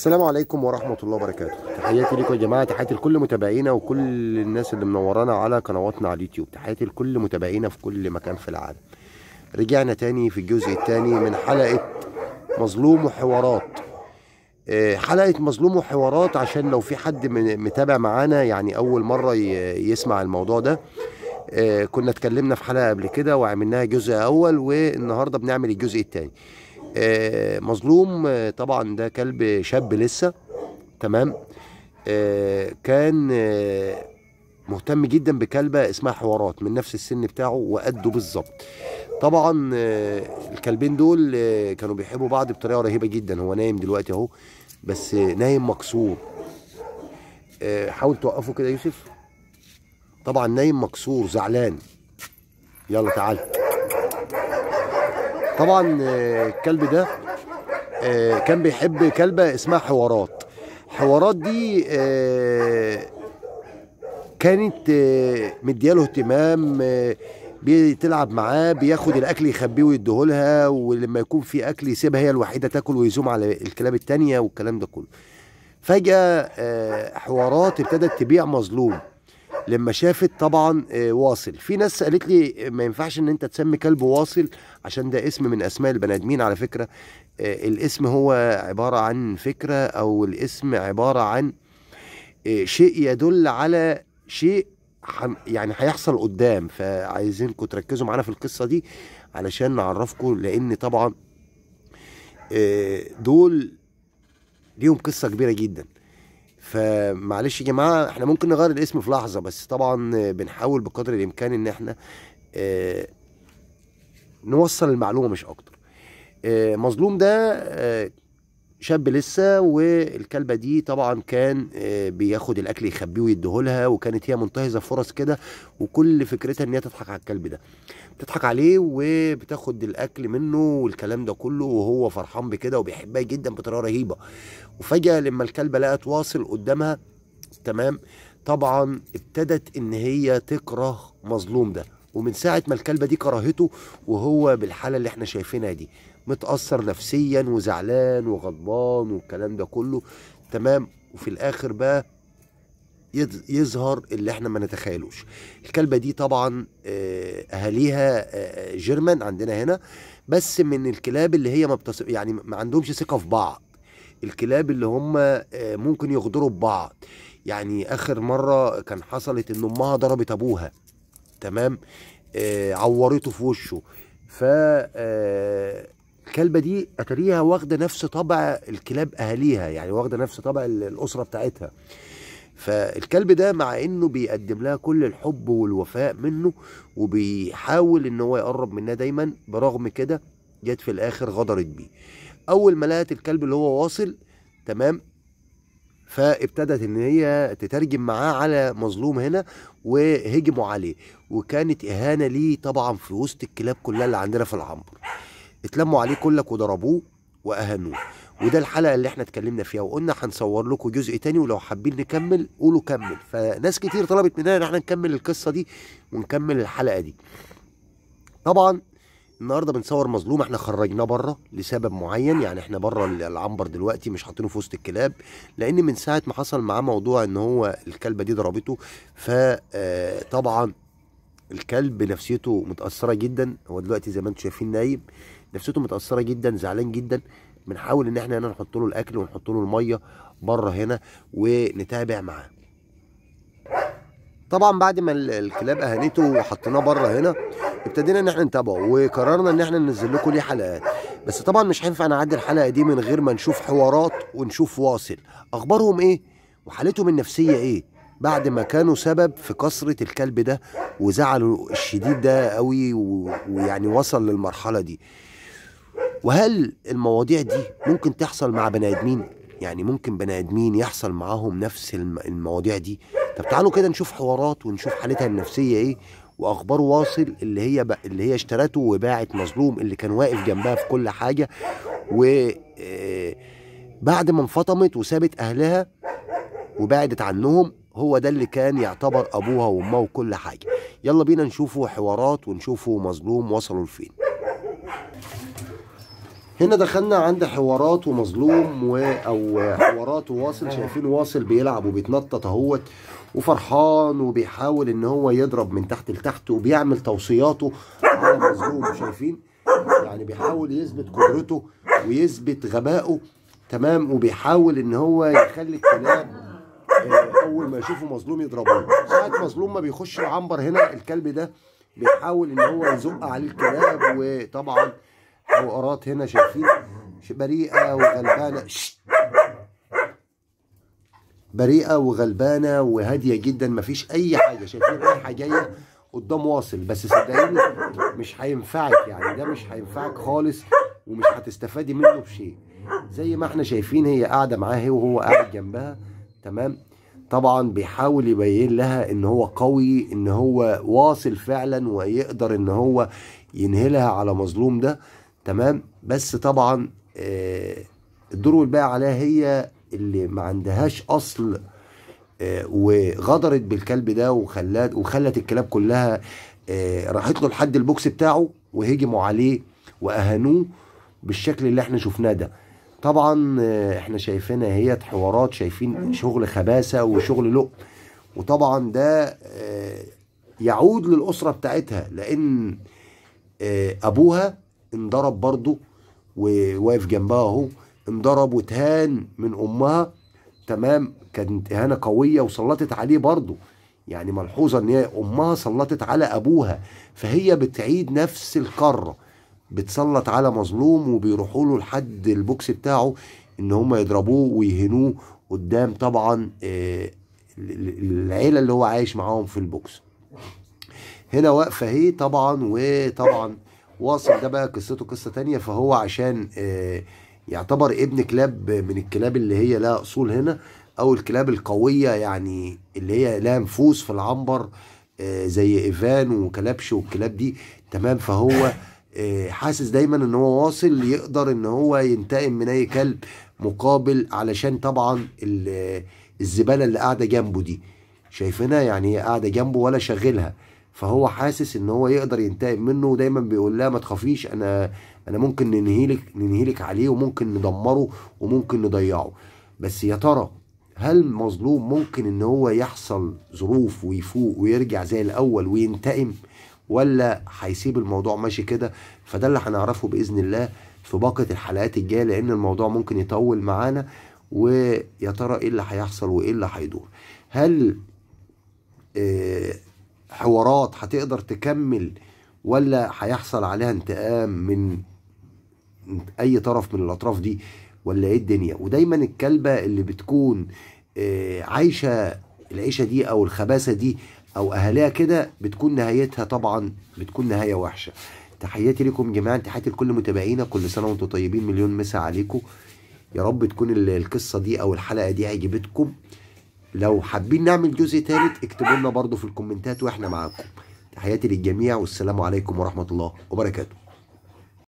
السلام عليكم ورحمة الله وبركاته تحياتي لكم يا جماعة تحياتي لكل متابعينا وكل الناس اللي منورانا على قنواتنا على اليوتيوب تحياتي لكل متابعينا في كل مكان في العالم رجعنا تاني في الجزء التاني من حلقة مظلوم وحوارات آه، حلقة مظلوم وحوارات عشان لو في حد متابع معانا يعني أول مرة يسمع الموضوع ده آه، كنا اتكلمنا في حلقة قبل كده وعملناها جزء أول والنهاردة بنعمل الجزء التاني آه، مظلوم آه، طبعا ده كلب شاب لسه تمام آه، كان مهتم جدا بكلبة اسمها حوارات من نفس السن بتاعه وقده بالظبط طبعا الكلبين دول كانوا بيحبوا بعض بطريقة رهيبة جدا هو نايم دلوقتي اهو بس نايم مكسور حاول توقفه كده يوسف طبعا نايم مكسور زعلان يلا تعال طبعا آه، الكلب ده آه، كان بيحب كلبة اسمها حوارات حوارات دي آه، كانت مدياله اهتمام بتلعب معاه بياخد الاكل يخبيه ويديهولها ولما يكون في اكل يسيبها هي الوحيده تاكل ويزوم على الكلاب التانيه والكلام ده كله فجاه حوارات ابتدت تبيع مظلوم لما شافت طبعا آه، واصل في ناس قالت لي ما ينفعش ان انت تسمي كلب واصل عشان ده اسم من اسماء البني ادمين على فكره آه، الاسم هو عباره عن فكره او الاسم عباره عن آه، شيء يدل على شيء يعني هيحصل قدام فعايزينكم تركزوا معانا في القصه دي علشان نعرفكم لان طبعا دول ليهم قصه كبيره جدا فمعلش يا جماعه احنا ممكن نغير الاسم في لحظه بس طبعا بنحاول بقدر الامكان ان احنا آه، نوصل المعلومه مش اكتر آه، مظلوم ده آه، شاب لسه والكلبه دي طبعا كان آه، بياخد الاكل يخبيه ويديهولها وكانت هي منتهزه فرص كده وكل فكرتها ان هي تضحك على الكلب ده بتضحك عليه وبتاخد الاكل منه والكلام ده كله وهو فرحان بكده وبيحبها جدا بطريقه رهيبه وفجاه لما الكلبه لقت واصل قدامها تمام طبعا ابتدت ان هي تكره مظلوم ده ومن ساعه ما الكلبه دي كرهته وهو بالحاله اللي احنا شايفينها دي متاثر نفسيا وزعلان وغضبان والكلام ده كله تمام وفي الاخر بقى يظهر اللي احنا ما نتخيلوش الكلبه دي طبعا آه، اهاليها آه، جيرمان عندنا هنا بس من الكلاب اللي هي ما بتص... يعني ما عندهمش ثقه في بعض الكلاب اللي هم آه، ممكن يغدروا ببعض يعني اخر مره كان حصلت ان امها ضربت ابوها تمام آه عورته في وشه ف آه، الكلبه دي اتريها واخده نفس طبع الكلاب اهاليها يعني واخده نفس طبع الاسره بتاعتها فالكلب ده مع انه بيقدم لها كل الحب والوفاء منه وبيحاول ان هو يقرب منها دايما برغم كده جت في الاخر غدرت بيه اول ما لقت الكلب اللي هو واصل تمام فابتدت ان هي تترجم معاه على مظلوم هنا وهجموا عليه وكانت اهانه ليه طبعا في وسط الكلاب كلها اللي عندنا في العنبر اتلموا عليه كلك وضربوه واهانوه وده الحلقه اللي احنا اتكلمنا فيها وقلنا هنصور لكم جزء تاني ولو حابين نكمل قولوا كمل فناس كتير طلبت مننا ان احنا نكمل القصه دي ونكمل الحلقه دي طبعا النهارده بنصور مظلوم احنا خرجناه بره لسبب معين يعني احنا بره العنبر دلوقتي مش حاطينه في وسط الكلاب لان من ساعه ما حصل معاه موضوع ان هو الكلبه دي ضربته فطبعا آه، الكلب نفسيته متاثره جدا هو دلوقتي زي ما انتم شايفين نايم نفسيته متاثره جدا زعلان جدا بنحاول ان احنا هنا نحط له الاكل ونحط له الميه بره هنا ونتابع معاه طبعا بعد ما الكلاب اهانته وحطيناه بره هنا ابتدينا ان احنا نتابعه وقررنا ان احنا ننزل لكم ليه حلقات بس طبعا مش هينفع نعدي الحلقه دي من غير ما نشوف حوارات ونشوف واصل اخبارهم ايه وحالتهم النفسيه ايه بعد ما كانوا سبب في كثره الكلب ده وزعله الشديد ده قوي ويعني وصل للمرحله دي وهل المواضيع دي ممكن تحصل مع بني ادمين يعني ممكن بني ادمين يحصل معاهم نفس المواضيع دي طب تعالوا كده نشوف حوارات ونشوف حالتها النفسيه ايه واخبار واصل اللي هي ب... اللي هي اشترته وباعت مظلوم اللي كان واقف جنبها في كل حاجه و آه، بعد ما انفطمت وسابت اهلها وبعدت عنهم هو ده اللي كان يعتبر ابوها وامها وكل حاجه يلا بينا نشوفوا حوارات ونشوفوا مظلوم وصلوا لفين هنا دخلنا عند حوارات ومظلوم و... او حوارات وواصل آه. شايفين واصل بيلعب وبيتنطط اهوت وفرحان وبيحاول ان هو يضرب من تحت لتحت وبيعمل توصياته على مظلوم شايفين يعني بيحاول يثبت قدرته ويثبت غبائه تمام وبيحاول ان هو يخلي الكلاب آه، اول ما يشوفوا مظلوم يضربوه ساعه مظلوم ما بيخش العنبر هنا الكلب ده بيحاول ان هو يزق عليه الكلاب وطبعا وقرات هنا شايفين بريئه وغلبانه بريئه وغلبانه وهاديه جدا مفيش اي حاجه شايفين أي حاجة جايه قدام واصل بس صدقيني مش هينفعك يعني ده مش هينفعك خالص ومش هتستفادي منه بشيء زي ما احنا شايفين هي قاعده معاه وهو قاعد جنبها تمام طبعا بيحاول يبين لها ان هو قوي ان هو واصل فعلا ويقدر ان هو ينهلها على مظلوم ده تمام بس طبعا آه، الدور والباقي عليها هي اللي ما عندهاش اصل آه، وغدرت بالكلب ده وخلت وخلت الكلاب كلها آه، راحت له لحد البوكس بتاعه وهجموا عليه واهانوه بالشكل اللي احنا شفناه ده طبعا احنا شايفينها هي حوارات شايفين شغل خباثه وشغل لؤ وطبعا ده يعود للاسره بتاعتها لان ابوها انضرب برضه وواقف جنبها اهو انضرب واتهان من امها تمام كانت اهانه قويه وسلطت عليه برضه يعني ملحوظه ان هي امها سلطت على ابوها فهي بتعيد نفس الكره بتسلط على مظلوم وبيروحوا له لحد البوكس بتاعه ان هم يضربوه ويهنوه قدام طبعا آه، العيله اللي هو عايش معاهم في البوكس هنا واقفه اهي طبعا وطبعا واصل ده بقى قصته قصه تانية فهو عشان آه، يعتبر ابن كلاب من الكلاب اللي هي لها اصول هنا او الكلاب القويه يعني اللي هي لها نفوس في العنبر آه، زي ايفان وكلبش والكلاب دي تمام فهو آه، حاسس دايما ان هو واصل يقدر ان هو ينتقم من اي كلب مقابل علشان طبعا الزباله اللي قاعده جنبه دي شايفينها يعني هي قاعده جنبه ولا شاغلها فهو حاسس ان هو يقدر ينتقم منه ودايما بيقول لها ما تخافيش انا انا ممكن ننهيلك ننهيلك عليه وممكن ندمره وممكن نضيعه بس يا ترى هل مظلوم ممكن ان هو يحصل ظروف ويفوق ويرجع زي الاول وينتقم ولا هيسيب الموضوع ماشي كده فده اللي هنعرفه باذن الله في باقه الحلقات الجايه لان الموضوع ممكن يطول معانا ويا ترى ايه اللي هيحصل وايه اللي هيدور هل آه حوارات هتقدر تكمل ولا هيحصل عليها انتقام من اي طرف من الاطراف دي ولا ايه الدنيا ودايما الكلبه اللي بتكون آه، عايشه العيشه دي او الخباثه دي او اهاليها كده بتكون نهايتها طبعا بتكون نهايه وحشه تحياتي لكم جميعا تحياتي لكل متابعينا كل سنه وانتم طيبين مليون مسا عليكم يا رب تكون القصه دي او الحلقه دي عجبتكم لو حابين نعمل جزء ثالث اكتبوا لنا برضو في الكومنتات واحنا معاكم تحياتي للجميع والسلام عليكم ورحمه الله وبركاته